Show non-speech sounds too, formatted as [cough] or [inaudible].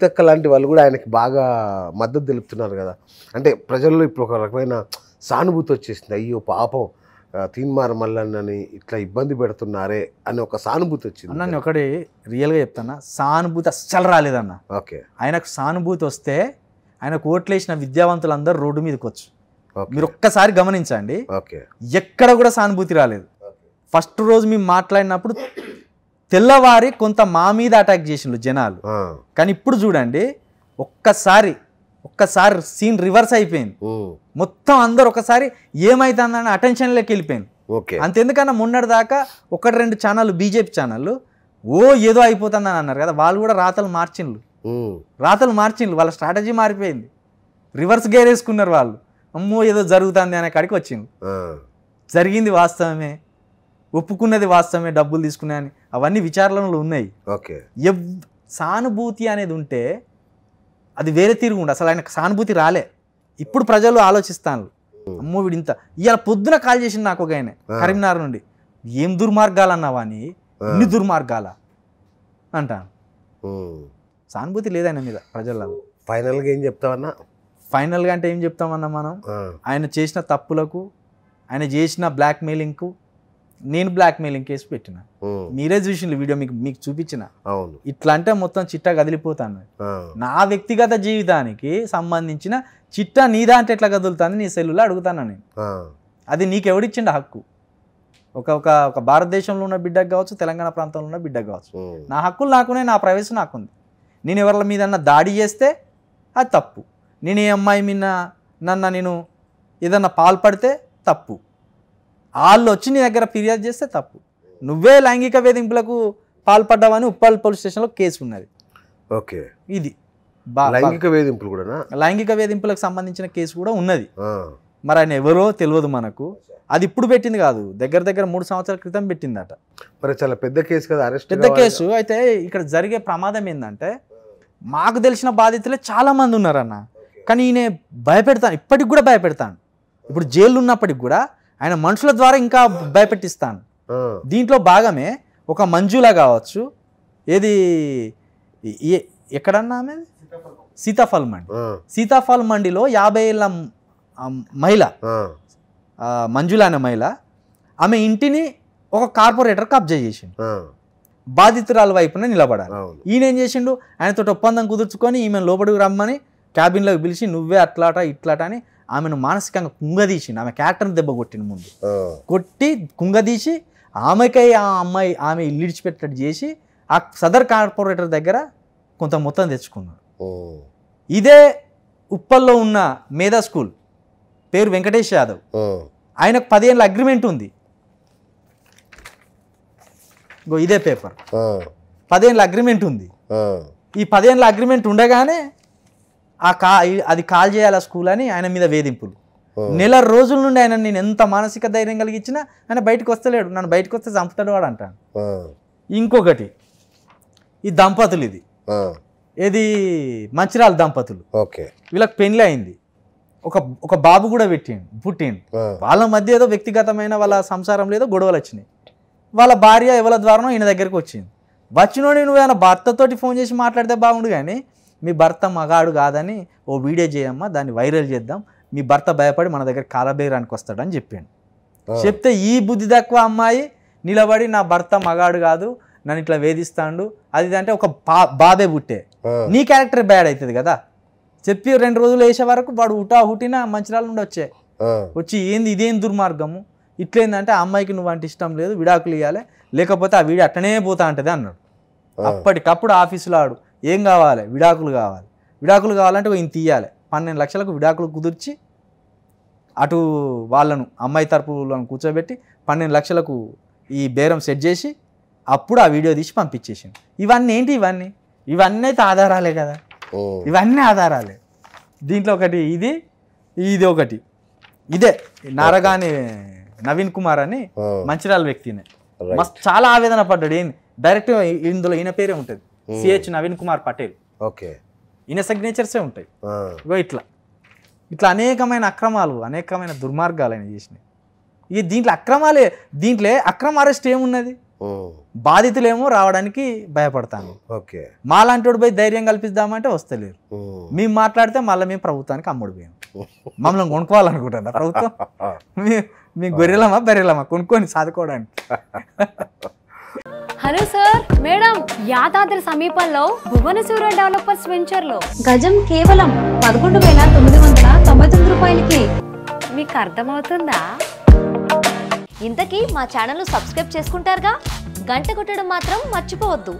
సీతక్క లాంటి వాళ్ళు కూడా ఆయనకి బాగా మద్దతు తెలుపుతున్నారు కదా అంటే ప్రజల్లో ఇప్పుడు ఒక రకమైన సానుభూతి వచ్చేసింది అయ్యో పాపం తీన్మార్ మల్లన్నని ఇట్లా ఇబ్బంది పెడుతున్నారే అని ఒక సానుభూతి వచ్చింది నన్ను ఒకటి రియల్గా చెప్తాను సానుభూతి అస్సలు రాలేదన్న ఓకే ఆయనకు సానుభూతి వస్తే ఆయన వేసిన విద్యావంతులందరూ రోడ్డు మీదకి వచ్చు మీరు ఒక్కసారి గమనించండి ఎక్కడ కూడా సానుభూతి రాలేదు ఫస్ట్ రోజు మేము మాట్లాడినప్పుడు తెల్లవారి కొంత మా మీద అటాక్ చేసిండ్రు జనాలు కానీ ఇప్పుడు చూడండి ఒక్కసారి ఒక్కసారి సీన్ రివర్స్ అయిపోయింది మొత్తం అందరు ఒకసారి ఏమైతుందని అటెన్షన్లోకి వెళ్ళిపోయింది అంతెందుకన్నా మొన్నటి దాకా ఒకటి రెండు ఛానళ్ళు బీజేపీ ఛానళ్ళు ఓ ఏదో అయిపోతుందని అన్నారు కదా వాళ్ళు కూడా రాతలు మార్చిండ్రు రాతలు మార్చిండ్రు వాళ్ళ స్ట్రాటజీ మారిపోయింది రివర్స్ గేర్ వేసుకున్నారు వాళ్ళు అమ్మో ఏదో జరుగుతుంది అనే కాడికి వచ్చింది జరిగింది వాస్తవమే ఒప్పుకున్నది వాస్తవమే డబ్బులు అని అవన్నీ విచారణలు ఉన్నాయి ఓకే ఎవ్ సానుభూతి అనేది ఉంటే అది వేరే తీరుగా అసలు ఆయన సానుభూతి రాలే ఇప్పుడు ప్రజలు ఆలోచిస్తాను అమ్మో వీడింత ఇంత ఇవాళ పొద్దున కాల్ చేసింది నాకు ఒక ఆయన కరీంనగర్ నుండి ఏం దుర్మార్గాలు అన్నావా అని ఎన్ని దుర్మార్గాల అంటాను సానుభూతి లేదు ఆయన మీద ప్రజల్లో ఫైనల్గా ఏం చెప్తామన్నా ఫైనల్గా అంటే ఏం చెప్తామన్నా మనం ఆయన చేసిన తప్పులకు ఆయన చేసిన బ్లాక్మెయిలింగ్కు నేను బ్లాక్ మెయిలింగ్ కేసు పెట్టిన మీరే చూసిన వీడియో మీకు మీకు చూపించిన ఇట్లా అంటే మొత్తం చిట్టా కదిలిపోతాను నా వ్యక్తిగత జీవితానికి సంబంధించిన చిట్టా నీ దాంట్లో ఎట్లా కదులుతుంది నీ సెల్లులో అడుగుతాను నేను అది నీకెవడిచ్చిండ హక్కు ఒక ఒక ఒక భారతదేశంలో ఉన్న బిడ్డకు కావచ్చు తెలంగాణ ప్రాంతంలో ఉన్న బిడ్డకు కావచ్చు నా హక్కులు నాకునే నా ప్రవేశం నాకుంది నేను ఎవరి మీద దాడి చేస్తే అది తప్పు నేను ఏ అమ్మాయి మీద నన్ను నేను ఏదన్నా పాల్పడితే తప్పు వాళ్ళు వచ్చి నీ దగ్గర ఫిర్యాదు చేస్తే తప్పు నువ్వే లైంగిక వేధింపులకు పాల్పడ్డావని ఉప్పాల్ పోలీస్ స్టేషన్లో కేసు ఉన్నది ఓకే ఇది లైంగిక వేధింపులు కూడా లైంగిక వేధింపులకు సంబంధించిన కేసు కూడా ఉన్నది మరి ఆయన ఎవరో తెలియదు మనకు అది ఇప్పుడు పెట్టింది కాదు దగ్గర దగ్గర మూడు సంవత్సరాల క్రితం పెట్టిందట మరి చాలా పెద్ద కేసు కదా అరెస్ట్ పెద్ద కేసు అయితే ఇక్కడ జరిగే ప్రమాదం ఏంటంటే మాకు తెలిసిన బాధితులే చాలా మంది ఉన్నారన్న కానీ ఈయన భయపెడతాను ఇప్పటికి కూడా భయపెడతాను ఇప్పుడు జైలు ఉన్నప్పటికి కూడా ఆయన మనుషుల ద్వారా ఇంకా భయపెట్టిస్తాను దీంట్లో భాగమే ఒక మంజులా కావచ్చు ఏది ఎక్కడన్నా ఆమె సీతాఫల్ మండి సీతాఫల్ మండిలో యాభై ఏళ్ళ మహిళ మంజుల అనే మహిళ ఆమె ఇంటిని ఒక కార్పొరేటర్ కబ్జా చేసిండు బాధితురాల వైపున నిలబడాలి ఈయన ఏం చేసిండు ఆయనతో ఒప్పందం కుదుర్చుకొని ఈమె లోపలికి రమ్మని క్యాబిన్లోకి పిలిచి నువ్వే అట్లాట ఇట్లాట అని ఆమెను మానసికంగా కుంగదీసిండు ఆమె క్యారెక్టర్ని దెబ్బ కొట్టిన ముందు కొట్టి కుంగదీసి ఆమెకై ఆ అమ్మాయి ఆమె ఇల్లు ఇడిచిపెట్టడం చేసి ఆ సదర్ కార్పొరేటర్ దగ్గర కొంత మొత్తం తెచ్చుకున్నాడు ఇదే ఉప్పల్లో ఉన్న మేధా స్కూల్ పేరు వెంకటేష్ యాదవ్ ఆయనకు పదిహేనుల అగ్రిమెంట్ ఉంది ఇదే పేపర్ పదిహేనుల అగ్రిమెంట్ ఉంది ఈ పదిహేనుల అగ్రిమెంట్ ఉండగానే ఆ కా అది కాల్ చేయాలి ఆ స్కూల్ అని ఆయన మీద వేధింపులు నెల రోజుల నుండి ఆయన నేను ఎంత మానసిక ధైర్యం కలిగించినా ఆయన బయటకు వస్తలేడు నన్ను బయటకు వస్తే చంపుతాడు వాడు అంటాను ఇంకొకటి ఈ దంపతులు ఇది ఇది మంచిరాల దంపతులు ఓకే వీళ్ళకి పెళ్లి అయింది ఒక ఒక బాబు కూడా పెట్టిండు పుట్టిండు వాళ్ళ మధ్య ఏదో వ్యక్తిగతమైన వాళ్ళ సంసారం లేదో గొడవలు వచ్చినాయి వాళ్ళ భార్య ఎవరి ద్వారానో ఈయన దగ్గరికి వచ్చింది వచ్చినోడి నువ్వు ఆయన భర్తతోటి ఫోన్ చేసి మాట్లాడితే బాగుండు కానీ మీ భర్త మగాడు కాదని ఓ వీడియో చేయమ్మా దాన్ని వైరల్ చేద్దాం మీ భర్త భయపడి మన దగ్గర కాలబేరానికి వస్తాడని చెప్పిండు చెప్తే ఈ బుద్ధి తక్కువ అమ్మాయి నిలబడి నా భర్త మగాడు కాదు నన్ను ఇట్లా వేధిస్తాడు అది అంటే ఒక బాధే పుట్టే నీ క్యారెక్టర్ బ్యాడ్ అవుతుంది కదా చెప్పి రెండు రోజులు వేసే వరకు వాడు హుటా హుటిన మంచిరాల నుండి వచ్చే వచ్చి ఏంది ఇదేం దుర్మార్గము ఇట్లేందంటే ఆ అమ్మాయికి నువ్వు అంటే ఇష్టం లేదు విడాకులు ఇవ్వాలి లేకపోతే ఆ వీడి అట్టనే పోతా ఉంటుంది అన్నాడు అప్పటికప్పుడు ఆఫీసులో ఆడు ఏం కావాలి విడాకులు కావాలి విడాకులు కావాలంటే ఈయన తీయాలి పన్నెండు లక్షలకు విడాకులు కుదుర్చి అటు వాళ్ళను అమ్మాయి తరపులను కూర్చోబెట్టి పన్నెండు లక్షలకు ఈ బేరం సెట్ చేసి అప్పుడు ఆ వీడియో తీసి పంపించేసింది ఇవన్నీ ఏంటి ఇవన్నీ ఇవన్నీ అయితే ఆధారాలే కదా ఇవన్నీ ఆధారాలే దీంట్లో ఒకటి ఇది ఇది ఒకటి ఇదే నారగాని నవీన్ కుమార్ అని మంచిర్యాల వ్యక్తినే చాలా ఆవేదన పడ్డాడు ఏంది డైరెక్ట్ ఇందులో ఈయన పేరే ఉంటుంది సిహెచ్ నవీన్ కుమార్ పటేల్ ఓకే ఈయన సిగ్నేచర్సే ఉంటాయి ఇగో ఇట్లా ఇట్లా అనేకమైన అక్రమాలు అనేకమైన దుర్మార్గాలు ఆయన చేసినాయి ఇక దీంట్లో అక్రమాలే దీంట్లో అక్రమ అరెస్ట్ ఏమున్నది బాధితులేమో రావడానికి భయపడతాను ఓకే వాడు పోయి ధైర్యం కల్పిద్దామంటే వస్తలేరు మేము మాట్లాడితే మళ్ళీ మేము ప్రభుత్వానికి అమ్ముడు పోయాం మమ్మల్ని కొనుక్కోవాలనుకుంటున్నా ప్రభుత్వం [laughs] మీ గొర్రెలమా బెర్రెలమా కొనుక్కొని సాదుకోవడానికి [laughs] హలో సార్ మేడం యాదాద్రి సమీపంలో భువనసూర డెవలపర్స్ వెంచర్ లో గజం కేవలం పదకొండు వేల తొమ్మిది వందల తొంభై తొమ్మిది రూపాయలకి మీకు అర్థమవుతుందా ఇంతకీ మా ఛానల్ సబ్స్క్రైబ్ చేసుకుంటారుగా గంట కొట్టడం మాత్రం మర్చిపోవద్దు